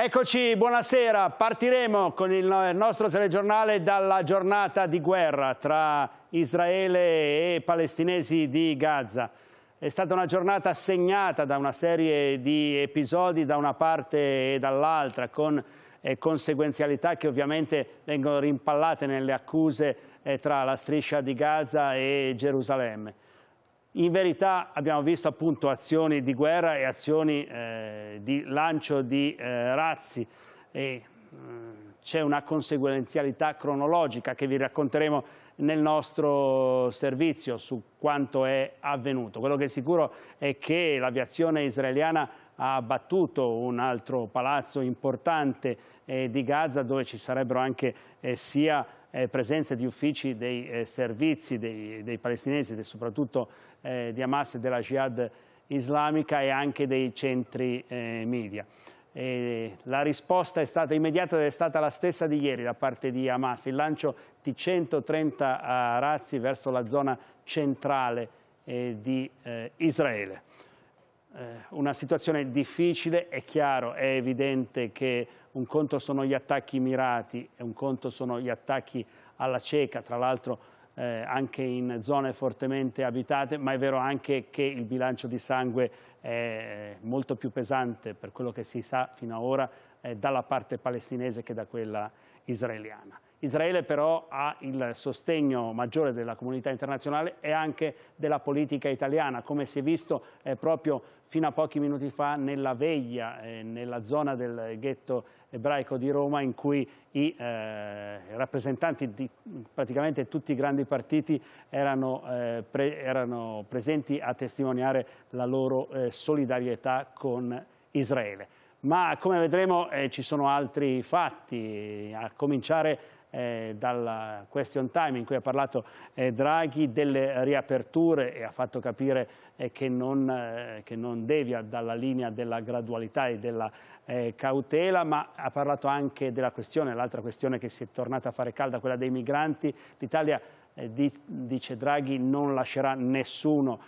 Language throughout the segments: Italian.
Eccoci, buonasera. Partiremo con il nostro telegiornale dalla giornata di guerra tra Israele e palestinesi di Gaza. È stata una giornata segnata da una serie di episodi da una parte e dall'altra, con eh, conseguenzialità che ovviamente vengono rimpallate nelle accuse eh, tra la striscia di Gaza e Gerusalemme. In verità abbiamo visto appunto azioni di guerra e azioni eh, di lancio di eh, razzi e eh, c'è una conseguenzialità cronologica che vi racconteremo nel nostro servizio su quanto è avvenuto. Quello che è sicuro è che l'aviazione israeliana ha abbattuto un altro palazzo importante eh, di Gaza dove ci sarebbero anche eh, sia eh, presenza di uffici dei eh, servizi dei, dei palestinesi, de, soprattutto eh, di Hamas e della Jihad islamica e anche dei centri eh, media. E la risposta è stata immediata ed è stata la stessa di ieri da parte di Hamas, il lancio di 130 eh, razzi verso la zona centrale eh, di Israele. Eh, una situazione difficile, è chiaro, è evidente che un conto sono gli attacchi mirati e un conto sono gli attacchi alla cieca, tra l'altro eh, anche in zone fortemente abitate, ma è vero anche che il bilancio di sangue è molto più pesante per quello che si sa fino ad ora eh, dalla parte palestinese che da quella israeliana. Israele però ha il sostegno maggiore della comunità internazionale e anche della politica italiana, come si è visto eh, proprio fino a pochi minuti fa nella veglia, eh, nella zona del ghetto ebraico di Roma, in cui i eh, rappresentanti di praticamente tutti i grandi partiti erano, eh, pre erano presenti a testimoniare la loro eh, solidarietà con Israele ma come vedremo eh, ci sono altri fatti, a cominciare eh, dal question time in cui ha parlato eh, Draghi delle riaperture e ha fatto capire eh, che, non, eh, che, non, devia dalla linea della gradualità e della eh, cautela, ma ha parlato anche della questione, l'altra questione che si è tornata a fare calda, quella dei migranti. L'Italia, eh, dice Draghi, non lascerà nessuno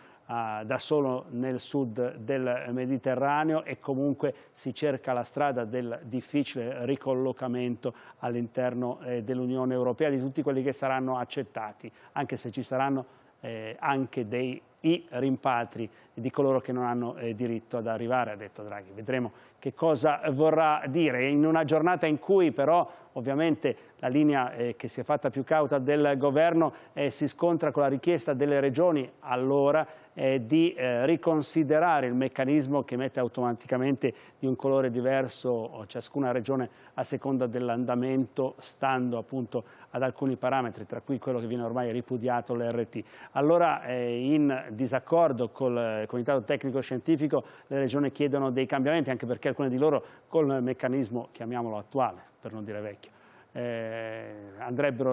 da solo nel sud del Mediterraneo e comunque si cerca la strada del difficile ricollocamento all'interno eh, dell'Unione Europea di tutti quelli che saranno accettati, anche se ci saranno eh, anche dei i rimpatri di coloro che non hanno eh, diritto ad arrivare, ha detto Draghi. Vedremo che cosa vorrà dire. In una giornata in cui però ovviamente la linea eh, che si è fatta più cauta del governo eh, si scontra con la richiesta delle regioni allora eh, di eh, riconsiderare il meccanismo che mette automaticamente di un colore diverso eh, ciascuna regione a seconda dell'andamento stando appunto ad alcuni parametri, tra cui quello che viene ormai ripudiato l'RT. Allora in disaccordo col eh, Comitato Tecnico Scientifico, le regioni chiedono dei cambiamenti, anche perché alcune di loro col meccanismo, chiamiamolo attuale, per non dire vecchio, eh,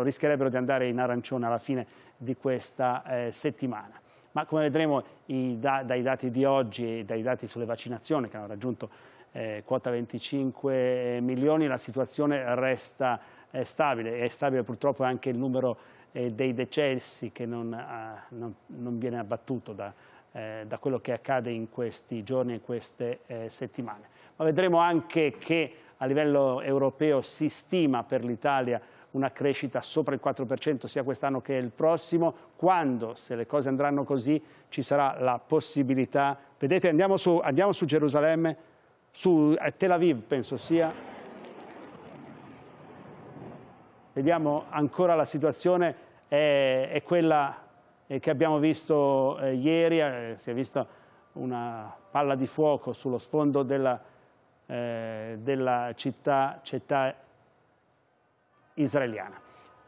rischierebbero di andare in arancione alla fine di questa eh, settimana. Ma come vedremo da, dai dati di oggi e dai dati sulle vaccinazioni che hanno raggiunto eh, quota 25 milioni, la situazione resta eh, stabile, è stabile purtroppo anche il numero di e dei decessi che non, ha, ah, non, non viene abbattuto da, eh, da, quello che accade in questi giorni e queste eh, settimane. Ma vedremo anche che a livello europeo si stima per l'Italia una crescita sopra il 4% sia quest'anno che il prossimo, quando, se le cose andranno così, ci sarà la possibilità... Vedete, andiamo su, andiamo su Gerusalemme, su eh, Tel Aviv penso sia. Vediamo ancora la situazione è, è quella eh, che abbiamo visto eh, ieri, eh, si è vista una palla di fuoco sullo sfondo della, eh, della città, città, israeliana.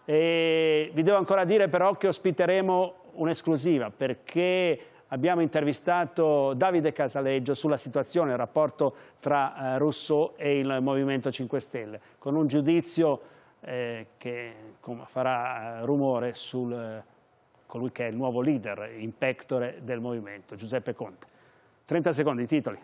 E vi devo ancora dire però che ospiteremo un'esclusiva perché abbiamo intervistato Davide Casaleggio sulla situazione, il rapporto tra eh, Rousseau e il Movimento 5 Stelle, con un giudizio eh, che farà eh, rumore sul eh, colui che è il nuovo leader in pectore del movimento, Giuseppe Conte. 30 secondi, i titoli.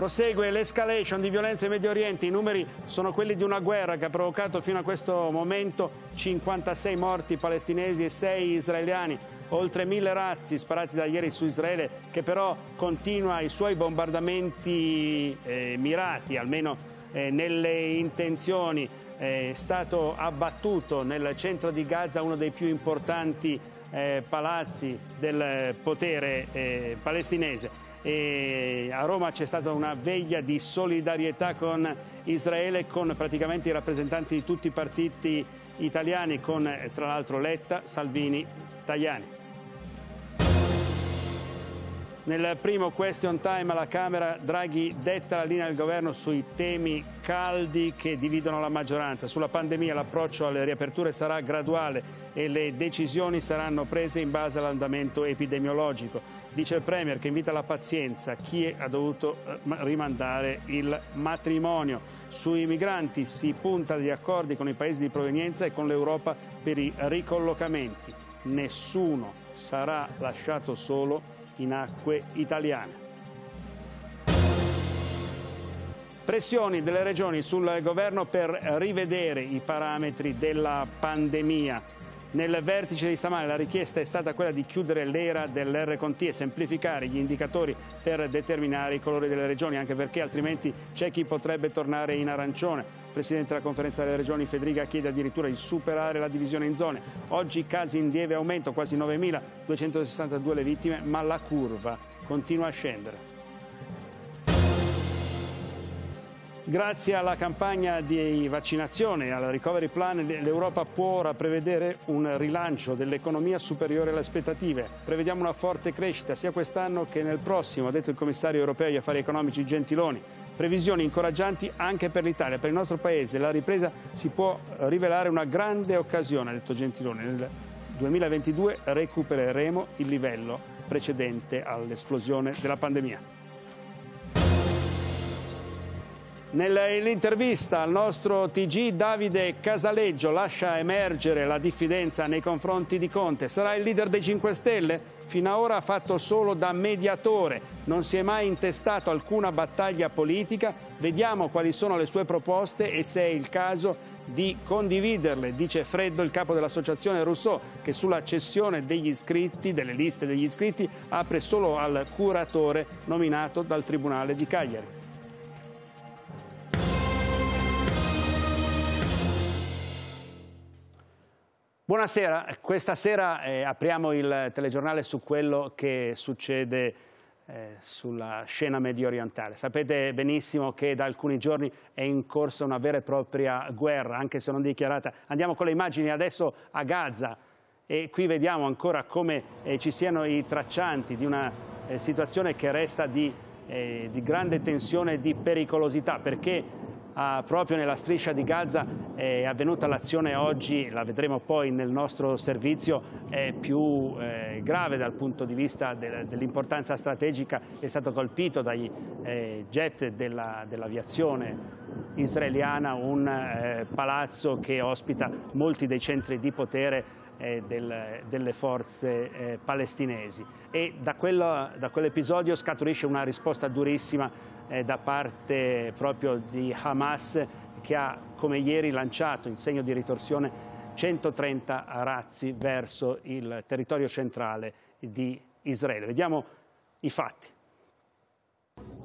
Prosegue l'escalation di violenza in Medio Oriente, i numeri sono quelli di una guerra che ha provocato fino a questo momento 56 morti palestinesi e 6 israeliani, oltre mille razzi sparati da ieri su Israele che però continua i suoi bombardamenti eh, mirati, almeno eh, nelle intenzioni. Eh, è stato abbattuto nel centro di Gaza uno dei più importanti eh, palazzi del potere eh, palestinese e a Roma c'è stata una veglia di solidarietà con Israele, con praticamente i rappresentanti di tutti i partiti italiani, con eh, tra l'altro Letta, Salvini, Tajani. Nel primo question time alla Camera Draghi detta la linea del governo sui temi caldi che dividono la maggioranza. Sulla pandemia l'approccio alle riaperture sarà graduale e le decisioni saranno prese in base all'andamento epidemiologico. Dice il Premier che invita la pazienza chi ha dovuto eh, rimandare il matrimonio. Sui migranti si punta agli accordi con i paesi di provenienza e con l'Europa per i ricollocamenti. Nessuno sarà lasciato solo in acque italiane. Pressioni delle regioni sul governo per rivedere i parametri della pandemia. Nel vertice di stamane la richiesta è stata quella di chiudere l'era dell'R dell'RConti e semplificare gli indicatori per determinare i colori delle regioni, anche perché altrimenti c'è chi potrebbe tornare in arancione. Il Presidente della Conferenza delle Regioni Federica chiede addirittura di superare la divisione in zone. Oggi casi in lieve aumento, quasi 9.262 le vittime, ma la curva continua a scendere. Grazie alla campagna di vaccinazione e al recovery plan l'Europa può ora prevedere un rilancio dell'economia superiore alle aspettative. Prevediamo una forte crescita sia quest'anno che nel prossimo, ha detto il commissario europeo agli affari economici Gentiloni. Previsioni incoraggianti anche per l'Italia, per il nostro Paese. La ripresa si può rivelare una grande occasione, ha detto Gentiloni. Nel 2022 recupereremo il livello precedente all'esplosione della pandemia. Nell'intervista al nostro TG Davide Casaleggio lascia emergere la diffidenza nei confronti di Conte. Sarà il leader dei 5 Stelle? Fino ad ora ha fatto solo da mediatore, non si è mai intestato alcuna battaglia politica. Vediamo quali sono le sue proposte e se è il caso di condividerle, dice Freddo, il capo dell'associazione Rousseau, che sulla cessione degli iscritti, delle liste degli iscritti, apre solo al curatore nominato dal Tribunale di Cagliari. Buonasera, questa sera eh, apriamo il telegiornale su quello che succede eh, sulla scena medio orientale. Sapete benissimo che da alcuni giorni è in corso una vera e propria guerra, anche se non dichiarata. Andiamo con le immagini adesso a Gaza e qui vediamo ancora come eh, ci siano i traccianti di una eh, situazione che resta di, eh, di grande tensione e di pericolosità perché Ah, proprio nella striscia di Gaza è avvenuta l'azione oggi, la vedremo poi nel nostro servizio, è più eh, grave dal punto di vista de dell'importanza strategica, è stato colpito dai eh, jet dell'aviazione israeliana un eh, palazzo che ospita molti dei centri di potere eh, del, delle forze eh, palestinesi e da quell'episodio scaturisce una risposta durissima eh, da parte proprio di Hamas che ha come ieri lanciato in segno di ritorsione 130 razzi verso il territorio centrale di Israele. Vediamo i fatti.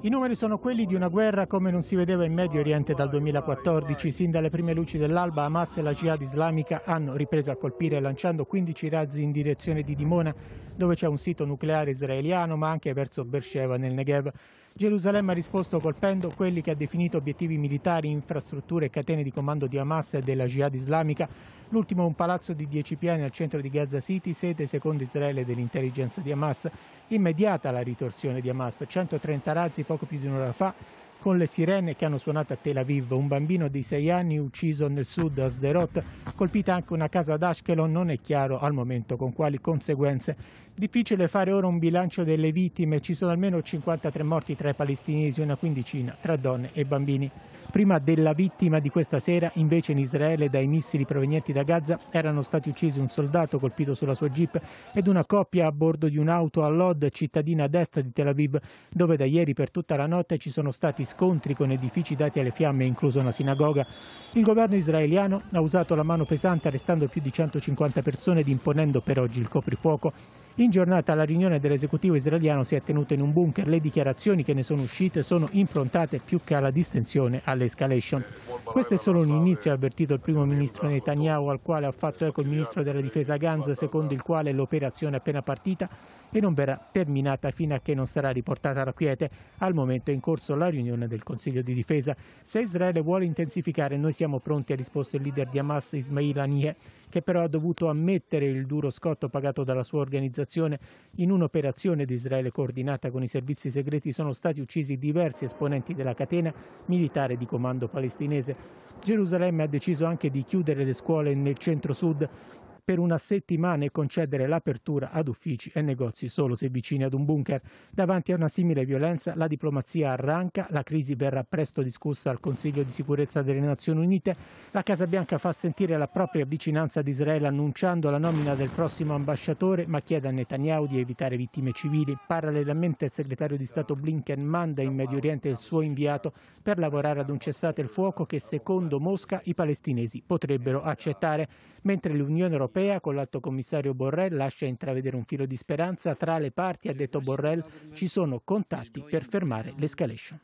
I numeri sono quelli di una guerra come non si vedeva in Medio Oriente dal 2014. Sin dalle prime luci dell'alba Hamas e la Jihad islamica hanno ripreso a colpire lanciando 15 razzi in direzione di Dimona, dove c'è un sito nucleare israeliano, ma anche verso Beersheba nel Negev. Gerusalemme ha risposto colpendo quelli che ha definito obiettivi militari, infrastrutture e catene di comando di Hamas e della Jihad islamica. L'ultimo è un palazzo di 10 piani al centro di Gaza City, sede secondo Israele dell'intelligence di Hamas. Immediata la ritorsione di Hamas, 130 razzi poco più di un'ora fa con le sirene che hanno suonato a Tel Aviv, un bambino di 6 anni ucciso nel sud a Sderot, colpita anche una casa ad Ashkelon, non è chiaro al momento con quali conseguenze. Difficile fare ora un bilancio delle vittime, ci sono almeno 53 morti tra i palestinesi, una quindicina tra donne e bambini. Prima della vittima di questa sera, invece in Israele dai missili provenienti da Gaza erano stati uccisi un soldato colpito sulla sua jeep ed una coppia a bordo di un'auto a Lod, cittadina a destra di Tel Aviv, dove da ieri per tutta la notte ci sono stati scontri con edifici dati alle fiamme, incluso una sinagoga. Il governo israeliano ha usato la mano pesante arrestando più di 150 persone ed imponendo per oggi il coprifuoco. In giornata la riunione dell'esecutivo israeliano si è tenuta in un bunker. Le dichiarazioni che ne sono uscite sono improntate più che alla distensione, all'escalation. Questo è solo un inizio, ha avvertito il primo ministro Netanyahu, al quale ha fatto eco il ministro della difesa Gans, secondo il quale l'operazione è appena partita e non verrà terminata fino a che non sarà riportata la quiete. Al momento è in corso la riunione del Consiglio di difesa. Se Israele vuole intensificare, noi siamo pronti, ha risposto il leader di Hamas Ismail Haniyeh, che però ha dovuto ammettere il duro scotto pagato dalla sua organizzazione organizzazione, in un'operazione di Israele coordinata con i servizi segreti sono stati uccisi diversi esponenti della catena militare di comando palestinese. Gerusalemme ha deciso anche di chiudere le scuole nel centro-sud per una settimana e concedere l'apertura ad uffici e negozi solo se vicini ad un bunker. Davanti a una simile violenza la diplomazia arranca, la crisi verrà presto discussa al Consiglio di sicurezza delle Nazioni Unite, la Casa Bianca fa sentire la propria vicinanza ad Israele annunciando la nomina del prossimo ambasciatore ma chiede a Netanyahu di evitare vittime civili. Parallelamente il segretario di Stato Blinken manda in Medio Oriente il suo inviato per lavorare ad un cessate il fuoco che secondo Mosca i palestinesi potrebbero accettare, mentre l'Unione Europea europea con l'alto commissario Borrell lascia intravedere un filo di speranza tra le parti, ha detto Borrell, ci sono contatti per fermare l'escalation.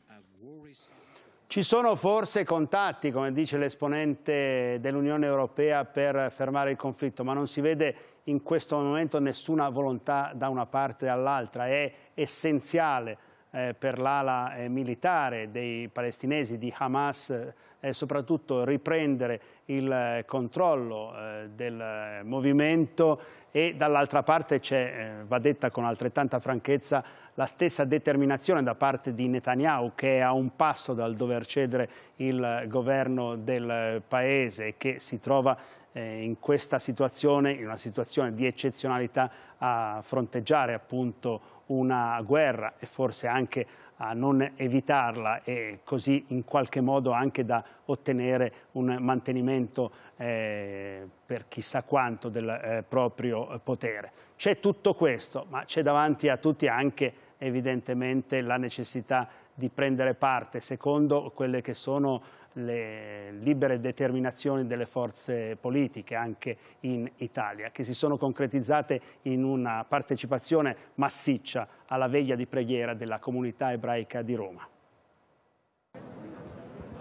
Ci sono forse contatti, come dice l'esponente dell'Unione Europea, per fermare il conflitto, ma non si vede in questo momento nessuna volontà da una parte o dall'altra. È essenziale eh, per l'ala eh, militare dei palestinesi di Hamas eh, e soprattutto riprendere il eh, controllo eh, del movimento e dall'altra parte c'è, va detta con altrettanta franchezza, la stessa determinazione da parte di Netanyahu che è a un passo dal dover cedere il governo del paese che si trova in questa situazione, in una situazione di eccezionalità a fronteggiare appunto una guerra e forse anche a non evitarla e così in qualche modo anche da ottenere un mantenimento eh, per chissà quanto del eh, proprio potere. C'è tutto questo, ma c'è davanti a tutti anche evidentemente la necessità di prendere parte secondo quelle che sono le libere determinazioni delle forze politiche anche in Italia, che si sono concretizzate in una partecipazione massiccia alla veglia di preghiera della comunità ebraica di Roma.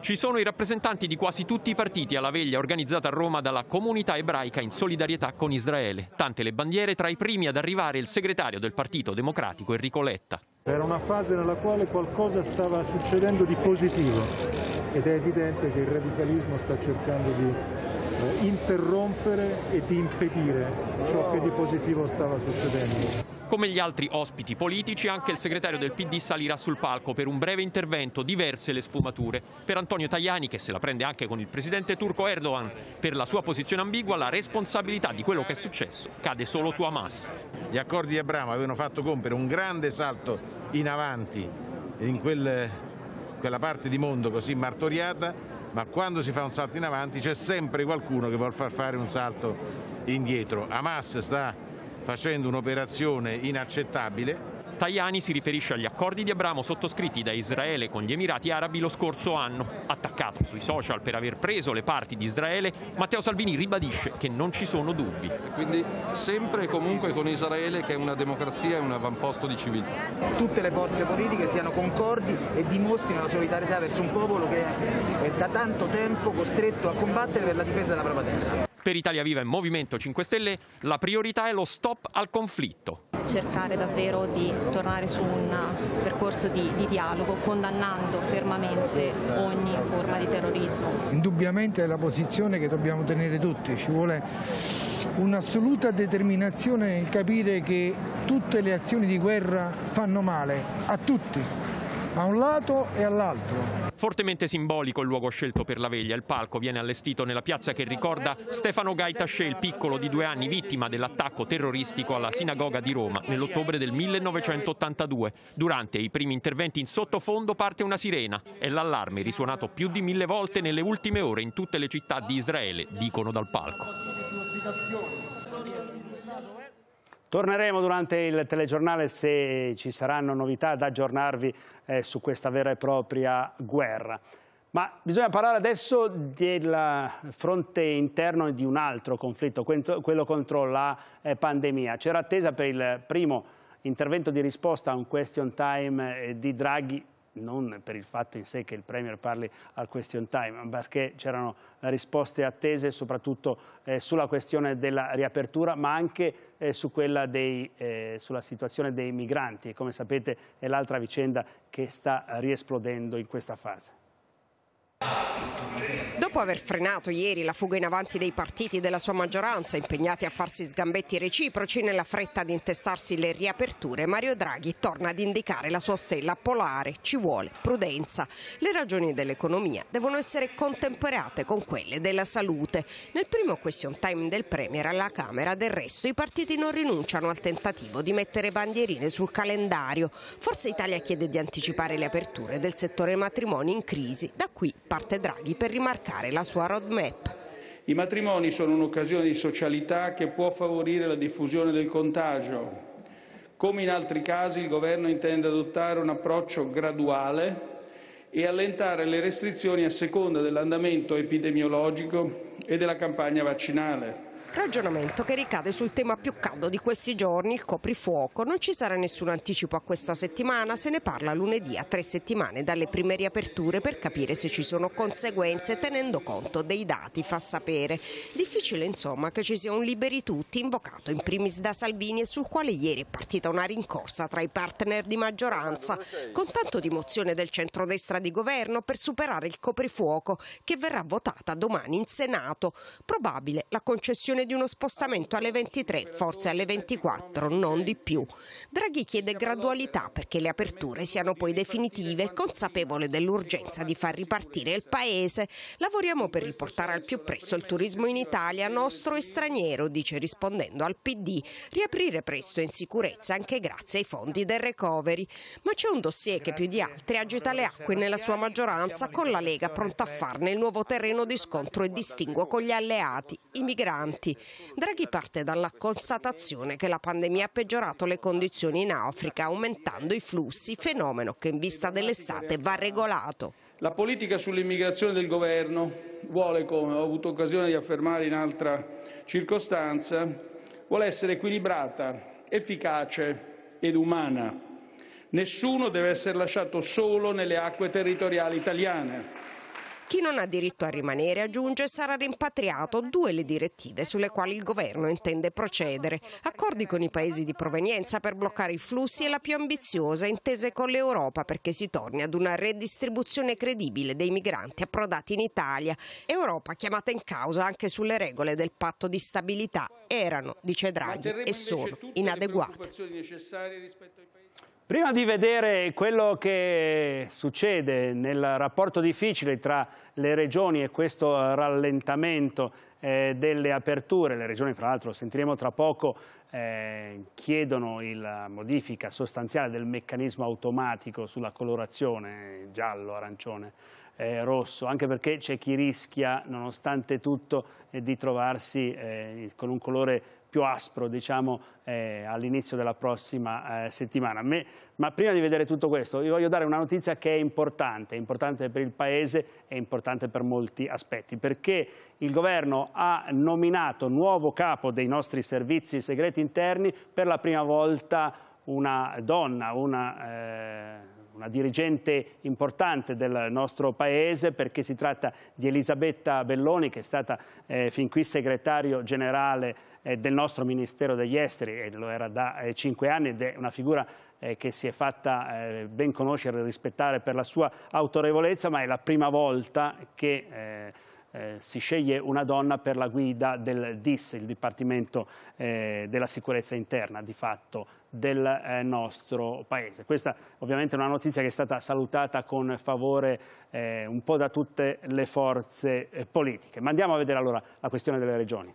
Ci sono i rappresentanti di quasi tutti i partiti alla veglia organizzata a Roma dalla comunità ebraica in solidarietà con Israele. Tante le bandiere, tra i primi ad arrivare il segretario del Partito Democratico Enrico Letta. Era una fase nella quale qualcosa stava succedendo di positivo ed è evidente che il radicalismo sta cercando di eh, interrompere e di impedire ciò che di positivo stava succedendo. Come gli altri ospiti politici, anche il segretario del PD salirà sul palco per un breve intervento, diverse le sfumature. Per Antonio Tajani, che se la prende anche con il presidente turco Erdogan per la sua posizione ambigua, la responsabilità di quello che è successo cade solo su Hamas. Gli accordi di Abramo avevano fatto compiere un grande salto in avanti in quel, quella parte di mondo così martoriata ma quando si fa un salto in avanti c'è sempre qualcuno che vuole far fare un salto indietro. Hamas sta facendo un'operazione inaccettabile. Tajani si riferisce agli accordi di Abramo sottoscritti da Israele con gli Emirati Arabi lo scorso anno. Attaccato sui social per aver preso le parti di Israele, Matteo Salvini ribadisce che non ci sono dubbi. Quindi sempre e comunque con Israele che è una democrazia e un avamposto di civiltà. Tutte le forze politiche siano concordi e dimostrino la solidarietà verso un popolo che è da tanto tempo costretto a combattere per la difesa della propria terra. Per Italia Viva e Movimento 5 Stelle la priorità è lo stop al conflitto. Cercare davvero di tornare su un percorso di, di dialogo condannando fermamente ogni forma di terrorismo. Indubbiamente è la posizione che dobbiamo tenere tutti, ci vuole un'assoluta determinazione nel capire che tutte le azioni di guerra fanno male a tutti, a un lato e all'altro. Fortemente simbolico il luogo scelto per la veglia. Il palco viene allestito nella piazza che ricorda Stefano Gaitasce, il piccolo di due anni, vittima dell'attacco terroristico alla sinagoga di Roma nell'ottobre del 1982. Durante i primi interventi in sottofondo parte una sirena. e l'allarme risuonato più di mille volte nelle ultime ore in tutte le città di Israele, dicono dal palco. Torneremo durante il telegiornale se ci saranno novità da aggiornarvi eh, su questa vera e propria guerra. Ma bisogna parlare adesso del fronte interno di un altro conflitto, quello contro la eh, pandemia. C'era attesa per il primo intervento di risposta a un question time eh, di Draghi non per il fatto in sé che il Premier parli al question time, ma perché c'erano risposte attese soprattutto eh, sulla questione della riapertura, ma anche eh, su dei, eh, sulla situazione dei migranti, che come sapete è l'altra vicenda che sta riesplodendo in questa fase. Dopo aver frenato ieri la fuga in avanti dei partiti della sua maggioranza, impegnati a farsi sgambetti reciproci nella fretta di intestarsi le riaperture, Mario Draghi torna ad indicare la sua stella polare. Ci vuole prudenza. Le ragioni dell'economia devono essere contemperate con quelle della salute. Nel primo question time del Premier alla Camera, del resto, i partiti non rinunciano al tentativo di mettere bandierine sul calendario. Forza Italia chiede di anticipare le aperture del settore matrimoni in crisi. Da qui parte Draghi per rimarcare la sua roadmap. I matrimoni sono un'occasione di socialità che può favorire la diffusione del contagio. Come in altri casi, il Governo intende adottare un approccio graduale e allentare le restrizioni a seconda dell'andamento epidemiologico e della campagna vaccinale. Ragionamento che ricade sul tema più caldo di questi giorni, il coprifuoco. Non ci sarà nessun anticipo a questa settimana, se ne parla lunedì a tre settimane dalle prime riaperture per capire se ci sono conseguenze tenendo conto dei dati, fa sapere. Difficile insomma che ci sia un liberi tutti invocato in primis da Salvini e sul quale ieri è partita una rincorsa tra i partner di maggioranza, con tanto di mozione del centrodestra di governo per superare il coprifuoco che verrà votata domani in Senato. Probabile la concessione previsione di uno spostamento alle 23, forse alle 24, non di più. Draghi chiede gradualità perché le aperture siano poi definitive, consapevole dell'urgenza di far ripartire il paese. Lavoriamo per riportare al più presto il turismo in Italia, nostro e straniero, dice rispondendo al PD. Riaprire presto in sicurezza anche grazie ai fondi del recovery. Ma c'è un dossier che più di altri agita le acque nella sua maggioranza con la Lega pronta a farne il nuovo terreno di scontro e distinguo con gli alleati, i migranti morti. Draghi parte dalla constatazione che la pandemia ha peggiorato le condizioni in Africa, aumentando i flussi, fenomeno che in vista dell'estate va regolato. La politica sull'immigrazione del governo vuole, come ho avuto occasione di affermare in altra circostanza, vuole essere equilibrata, efficace ed umana. Nessuno deve essere lasciato solo nelle acque territoriali italiane. Chi non ha diritto a rimanere, aggiunge, sarà rimpatriato. Due le direttive sulle quali il governo intende procedere. Accordi con i paesi di provenienza per bloccare i flussi e la più ambiziosa intese con l'Europa perché si torni ad una redistribuzione credibile dei migranti approdati in Italia. Europa chiamata in causa anche sulle regole del patto di stabilità. Erano, dice Draghi, e sono inadeguate. Prima di vedere quello che succede nel rapporto difficile tra le regioni e questo rallentamento eh, delle aperture, le regioni fra l'altro lo sentiremo tra poco, eh, chiedono la modifica sostanziale del meccanismo automatico sulla colorazione giallo, arancione, eh, rosso, anche perché c'è chi rischia, nonostante tutto, eh, di trovarsi eh, con un colore più aspro diciamo, eh, all'inizio della prossima eh, settimana. Me, ma prima di vedere tutto questo vi voglio dare una notizia che è importante, importante per il Paese e importante per molti aspetti, perché il Governo ha nominato nuovo capo dei nostri servizi segreti interni per la prima volta una donna, una... Eh, una dirigente importante del nostro Paese perché si tratta di Elisabetta Belloni che è stata eh, fin qui segretario generale eh, del nostro Ministero degli Esteri e lo era da eh, cinque anni ed è una figura eh, che si è fatta eh, ben conoscere e rispettare per la sua autorevolezza ma è la prima volta che eh, eh, si sceglie una donna per la guida del DIS, il Dipartimento eh, della Sicurezza Interna, di fatto, del eh, nostro Paese. Questa ovviamente è una notizia che è stata salutata con favore eh, un po' da tutte le forze eh, politiche. Ma andiamo a vedere allora la questione delle regioni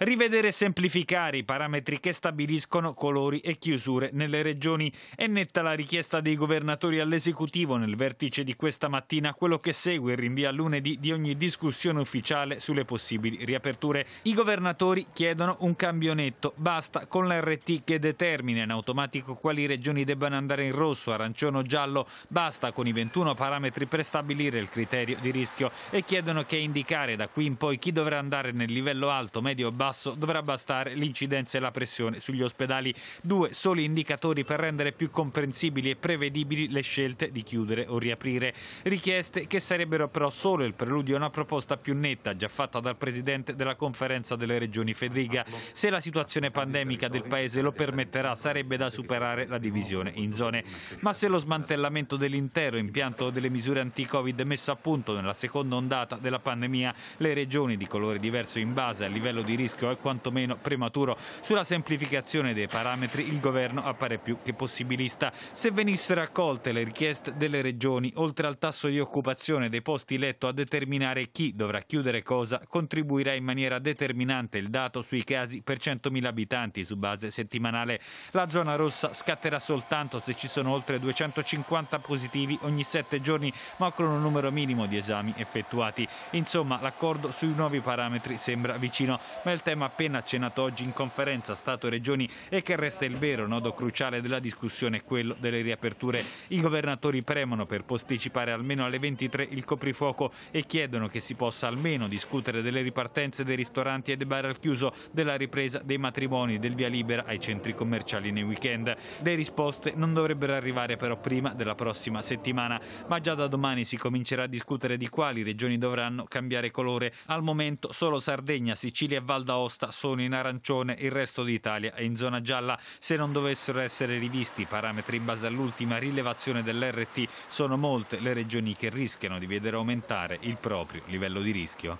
rivedere e semplificare i parametri che stabiliscono colori e chiusure nelle regioni. È netta la richiesta dei governatori all'esecutivo nel vertice di questa mattina, quello che segue il rinvio a lunedì di ogni discussione ufficiale sulle possibili riaperture. I governatori chiedono un cambio netto, basta con l'RT che determina in automatico quali regioni debbano andare in rosso, arancione o giallo, basta con i 21 parametri per stabilire il criterio di rischio e chiedono che indicare da qui in poi chi dovrà andare nel livello alto, medio o basso basso dovrà bastare l'incidenza e la pressione sugli ospedali, due soli indicatori per rendere più comprensibili e prevedibili le scelte di chiudere o riaprire, richieste che sarebbero però solo il preludio a una proposta più netta già fatta dal Presidente della Conferenza delle Regioni Federica. Se la situazione pandemica del Paese lo permetterà sarebbe da superare la divisione in zone, ma se lo smantellamento dell'intero impianto delle misure anti-Covid messo a punto nella seconda ondata della pandemia, le regioni di colore diverso in base al livello di rischio rischio è eh, quantomeno prematuro. Sulla semplificazione dei parametri il governo appare più che possibilista. Se venissero accolte le richieste delle regioni, oltre al tasso di occupazione dei posti letto a determinare chi dovrà chiudere cosa, contribuirà in maniera determinante il dato sui casi per 100.000 abitanti su base settimanale. La zona rossa scatterà soltanto se ci sono oltre 250 positivi ogni 7 giorni, ma con un numero minimo di esami effettuati. Insomma, l'accordo sui nuovi parametri sembra vicino, ma il tema appena accennato oggi in conferenza Stato-Regioni e e che resta il vero nodo cruciale della discussione, quello delle riaperture. I governatori premono per posticipare almeno alle 23 il coprifuoco e chiedono che si possa almeno discutere delle ripartenze dei ristoranti e dei bar al chiuso, della ripresa dei matrimoni, del via libera ai centri commerciali nei weekend. Le risposte non dovrebbero arrivare però prima della prossima settimana, ma già da domani si comincerà a discutere di quali regioni dovranno cambiare colore. Al momento solo Sardegna, Sicilia e Val d'Aosta sono in arancione, il resto d'Italia è in zona gialla. Se non dovessero essere rivisti i parametri in base all'ultima rilevazione dell'RT, sono molte le regioni che rischiano di vedere aumentare il proprio livello di rischio.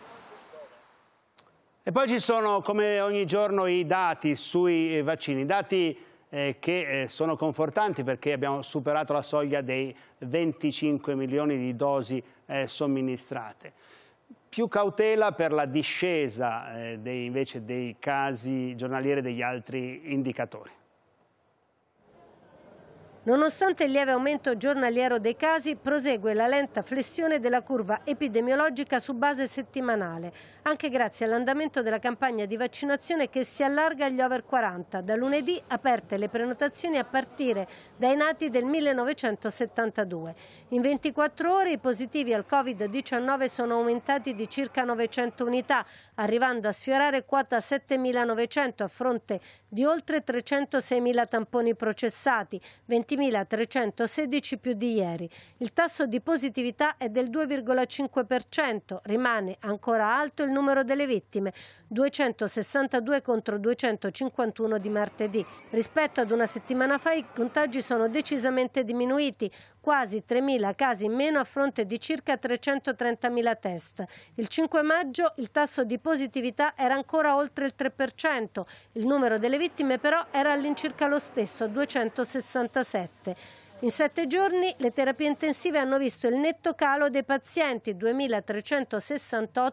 E poi ci sono, come ogni giorno, i dati sui eh, vaccini, dati eh, che eh, sono confortanti perché abbiamo superato la soglia dei 25 milioni di dosi eh, somministrate più cautela per la discesa eh, dei, invece dei casi giornalieri degli altri indicatori. Nonostante il lieve aumento giornaliero dei casi, prosegue la lenta flessione della curva epidemiologica su base settimanale, anche grazie all'andamento della campagna di vaccinazione che si allarga agli over 40, da lunedì aperte le prenotazioni a partire dai nati del 1972. In 24 ore i positivi al Covid-19 sono aumentati di circa 900 unità, arrivando a sfiorare quota 7.900 a fronte di oltre 306.000 tamponi processati, 20 20.316 più di ieri. Il tasso di positività è del 2,5%, rimane ancora alto il numero delle vittime, 262 contro 251 di martedì. Rispetto ad una settimana fa i contagi sono decisamente diminuiti, quasi 3.000 casi in meno a fronte di circa 330.000 test. Il 5 maggio il tasso di positività era ancora oltre il 3%, il numero delle vittime però era all'incirca lo stesso, 267. In sette giorni le terapie intensive hanno visto il netto calo dei pazienti, 2.368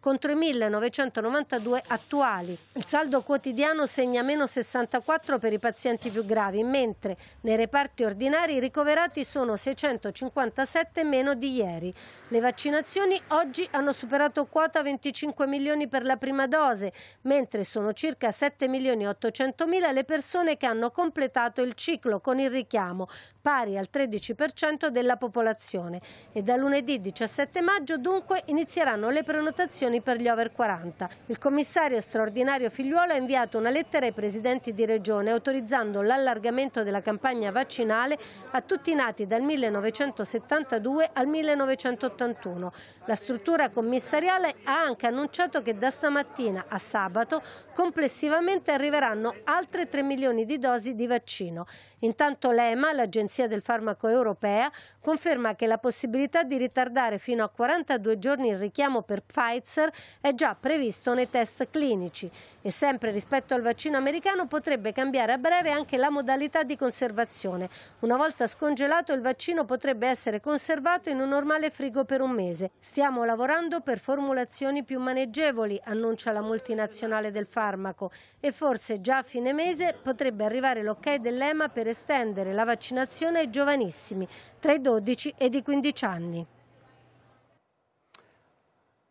contro i 1992 attuali. Il saldo quotidiano segna meno 64 per i pazienti più gravi, mentre nei reparti ordinari i ricoverati sono 657 meno di ieri. Le vaccinazioni oggi hanno superato quota 25 milioni per la prima dose, mentre sono circa 7 milioni 800 mila le persone che hanno completato il ciclo con il richiamo, pari al 13% della popolazione. E da lunedì 17 maggio dunque inizieranno le prenotazioni pensioni per gli over 40. Il commissario straordinario Figliuolo ha inviato una lettera ai presidenti di regione autorizzando l'allargamento della campagna vaccinale a tutti i nati dal 1972 al 1981. La struttura commissariale ha anche annunciato che da stamattina a sabato complessivamente arriveranno altre 3 milioni di dosi di vaccino. Intanto l'EMA, l'Agenzia del Farmaco Europea, conferma che la possibilità di ritardare fino a 42 giorni il richiamo per Pfizer Pfizer è già previsto nei test clinici e sempre rispetto al vaccino americano potrebbe cambiare a breve anche la modalità di conservazione. Una volta scongelato il vaccino potrebbe essere conservato in un normale frigo per un mese. Stiamo lavorando per formulazioni più maneggevoli, annuncia la multinazionale del farmaco e forse già a fine mese potrebbe arrivare l'ok dell'EMA per estendere la vaccinazione ai giovanissimi tra i 12 e i 15 anni.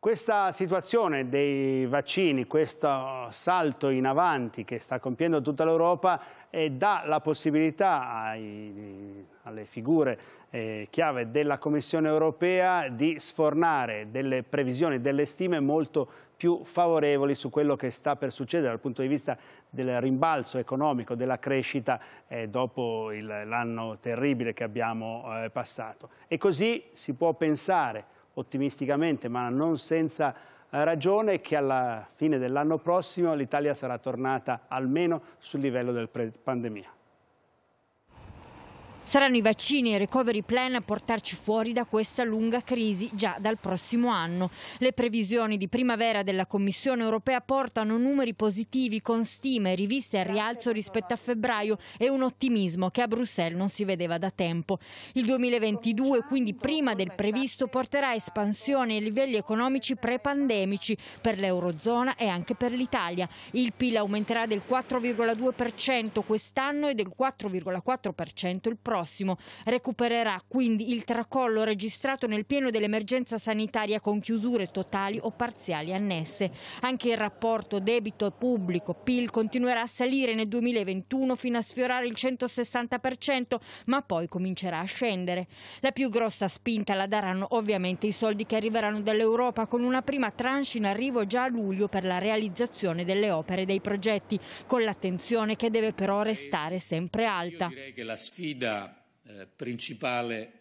Questa situazione dei vaccini, questo salto in avanti che sta compiendo tutta l'Europa eh, dà la possibilità ai, alle figure eh, chiave della Commissione europea di sfornare delle previsioni, delle stime molto più favorevoli su quello che sta per succedere dal punto di vista del rimbalzo economico, della crescita eh, dopo l'anno terribile che abbiamo eh, passato. E così si può pensare ottimisticamente, ma non senza eh, ragione, che alla fine dell'anno prossimo l'Italia sarà tornata almeno sul livello del pre-pandemia. Saranno i vaccini e i recovery plan a portarci fuori da questa lunga crisi già dal prossimo anno. Le previsioni di primavera della Commissione europea portano numeri positivi con stime riviste al rialzo rispetto a febbraio e un ottimismo che a Bruxelles non si vedeva da tempo. Il 2022, quindi prima del previsto, porterà espansione ai livelli economici pre-pandemici per l'Eurozona e anche per l'Italia. Il PIL aumenterà del 4,2% quest'anno e del 4,4% il prossimo prossimo recupererà quindi il tracollo registrato nel pieno dell'emergenza sanitaria con chiusure totali o parziali annesse. Anche il rapporto debito pubblico PIL continuerà a salire nel 2021 fino a sfiorare il 160%, ma poi comincerà a scendere. La più grossa spinta la daranno ovviamente i soldi che arriveranno dall'Europa con una prima tranche in arrivo già a luglio per la realizzazione delle opere e dei progetti, con l'attenzione che deve però restare sempre alta. Io direi che la sfida eh, principale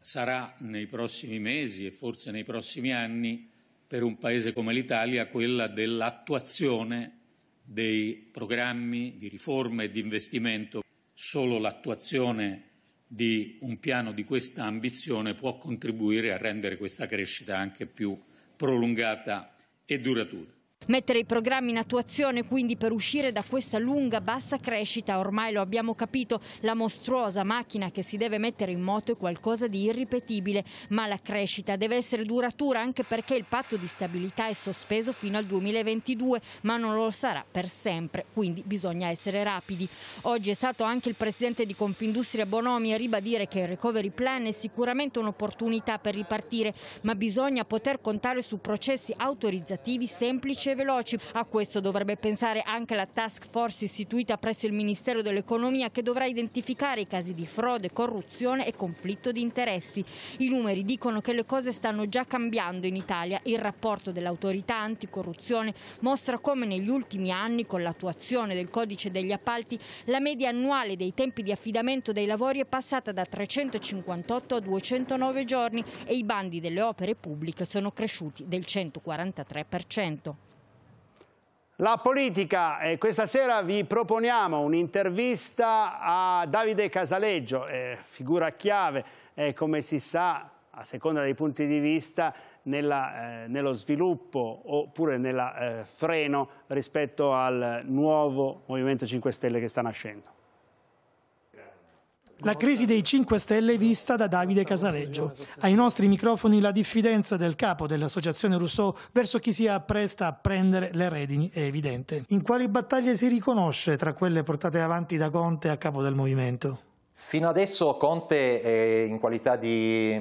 sarà nei prossimi mesi e forse nei prossimi anni per un paese come l'Italia quella dell'attuazione dei programmi di riforme e di investimento. Solo l'attuazione di un piano di questa ambizione può contribuire a rendere questa crescita anche più prolungata e duratura. Mettere i programmi in attuazione quindi per uscire da questa lunga bassa crescita, ormai lo abbiamo capito, la mostruosa macchina che si deve mettere in moto è qualcosa di irripetibile, ma la crescita deve essere duratura anche perché il patto di stabilità è sospeso fino al 2022, ma non lo sarà per sempre, quindi bisogna essere rapidi. Oggi è stato anche il presidente di Confindustria Bonomi a ribadire che il recovery plan è sicuramente un'opportunità per ripartire, ma bisogna poter contare su processi autorizzativi semplici e veloci. A questo dovrebbe pensare anche la task force istituita presso il Ministero dell'Economia che dovrà identificare i casi di frode, corruzione e conflitto di interessi. I numeri dicono che le cose stanno già cambiando in Italia. Il rapporto dell'autorità anticorruzione mostra come negli ultimi anni, con l'attuazione del codice degli appalti, la media annuale dei tempi di affidamento dei lavori è passata da 358 a 209 giorni e i bandi delle opere pubbliche sono cresciuti del 143%. La politica, eh, questa sera vi proponiamo un'intervista a Davide Casaleggio, eh, figura chiave, eh, come si sa, a seconda dei punti di vista, nella, eh, nello sviluppo oppure nel eh, freno rispetto al nuovo Movimento 5 Stelle che sta nascendo. La crisi dei 5 Stelle vista da Davide Casaleggio. Ai nostri microfoni la diffidenza del capo dell'associazione Rousseau verso chi si appresta a prendere le redini è evidente. In quali battaglie si riconosce tra quelle portate avanti da Conte a capo del movimento? Fino adesso Conte in qualità di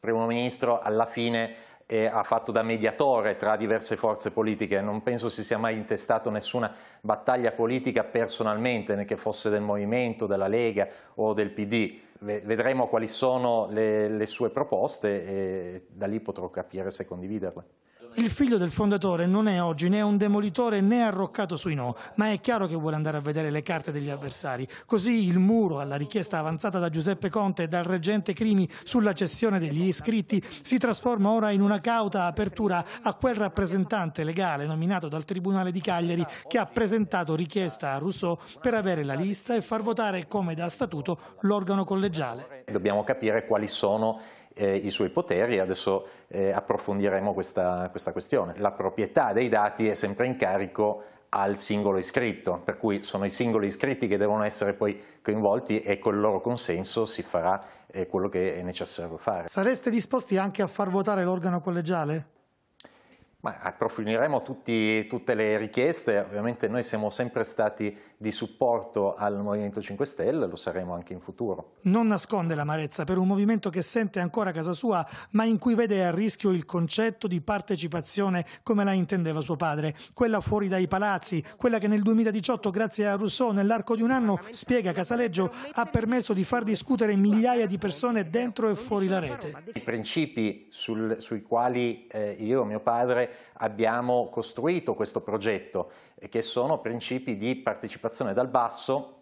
primo ministro alla fine e ha fatto da mediatore tra diverse forze politiche, non penso si sia mai intestato nessuna battaglia politica personalmente, che fosse del Movimento, della Lega o del PD. Vedremo quali sono le, le sue proposte e da lì potrò capire se condividerle. Il figlio del fondatore non è oggi né un demolitore né arroccato sui no, ma è chiaro che vuole andare a vedere le carte degli avversari. Così il muro, alla richiesta avanzata da Giuseppe Conte e dal reggente Crimi sulla cessione degli iscritti, si trasforma ora in una cauta apertura a quel rappresentante legale nominato dal Tribunale di Cagliari che ha presentato richiesta a Rousseau per avere la lista e far votare come da statuto l'organo collegiale. Dobbiamo capire quali sono eh, i suoi poteri e adesso eh, approfondiremo questa, questa questione. La proprietà dei dati è sempre in carico al singolo iscritto, per cui sono i singoli iscritti che devono essere poi coinvolti e col loro consenso si farà eh, quello che è necessario fare. Sareste disposti anche a far votare l'organo collegiale? Ma approfondiremo tutti, tutte le richieste, ovviamente noi siamo sempre stati di supporto al Movimento 5 Stelle, lo saremo anche in futuro. Non nasconde l'amarezza per un movimento che sente ancora casa sua, ma in cui vede a rischio il concetto di partecipazione come la intendeva suo padre, quella fuori dai palazzi, quella che nel 2018 grazie a Rousseau nell'arco di un anno, spiega Casaleggio, ha permesso di far discutere migliaia di persone dentro e fuori la rete. I principi sul, sui quali eh, io e mio padre abbiamo costruito questo progetto, eh, che sono principi di partecipazione dal basso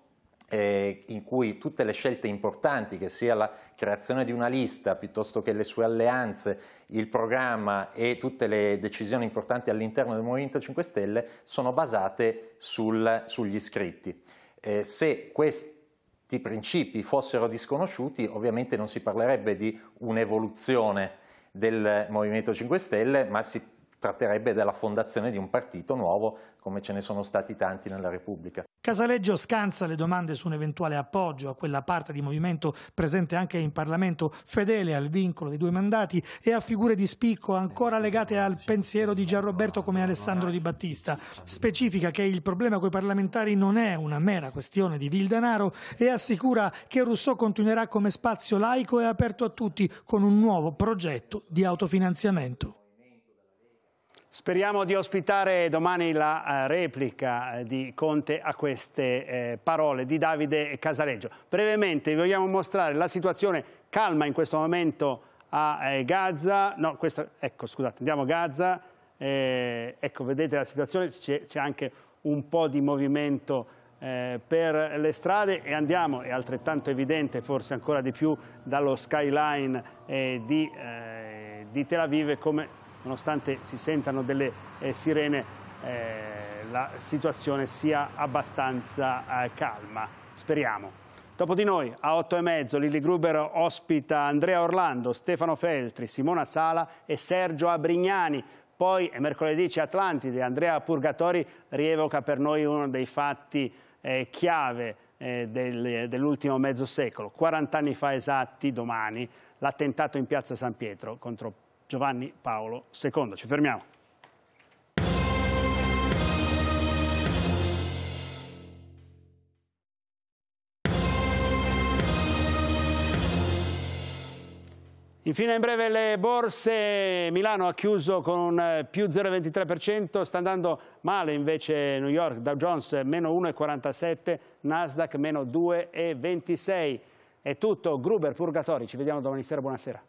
eh, in cui tutte le scelte importanti, che sia la creazione di una lista piuttosto che le sue alleanze, il programma e tutte le decisioni importanti all'interno del Movimento 5 Stelle, sono basate sul, sugli iscritti. Eh, se questi principi fossero disconosciuti, ovviamente non si parlerebbe di un'evoluzione del Movimento 5 Stelle, ma si tratterebbe della fondazione di un partito nuovo come ce ne sono stati tanti nella Repubblica. Casaleggio scansa le domande su un eventuale appoggio a quella parte di movimento presente anche in Parlamento fedele al vincolo dei due mandati e a figure di spicco ancora legate al pensiero di Gianroberto come Alessandro Di Battista. Specifica che il problema coi parlamentari non è una mera questione di vil denaro e assicura che Rousseau continuerà come spazio laico e aperto a tutti con un nuovo progetto di autofinanziamento. Speriamo di ospitare domani la eh, replica eh, di Conte a queste eh, parole di Davide Casaleggio. Brevemente vogliamo mostrare la situazione calma in questo momento a Gaza. No, questa, ecco, scusate, andiamo a Gaza. Eh, ecco, vedete la situazione, c'è anche un po' di movimento eh, per le strade e andiamo, è altrettanto evidente, forse ancora di più, dallo skyline eh, di, di Tel Aviv come nonostante si sentano delle eh, sirene, eh, la situazione sia abbastanza eh, calma. Speriamo. Dopo di noi, a 8 e mezzo, Lili Gruber ospita Andrea Orlando, Stefano Feltri, Simona Sala e Sergio Abrignani. Poi, mercoledì c'è Atlantide, Andrea Purgatori rievoca per noi uno dei fatti eh, chiave eh, del, dell'ultimo mezzo secolo. 40 anni fa esatti, domani, l'attentato in piazza San Pietro contro Giovanni Paolo II. Ci fermiamo. Infine in breve le borse, Milano ha chiuso con eh, più 0,23%, sta andando male invece New York, Dow Jones meno 1,47, Nasdaq meno 2,26. È tutto, Gruber Purgatori, ci vediamo domani sera, buonasera.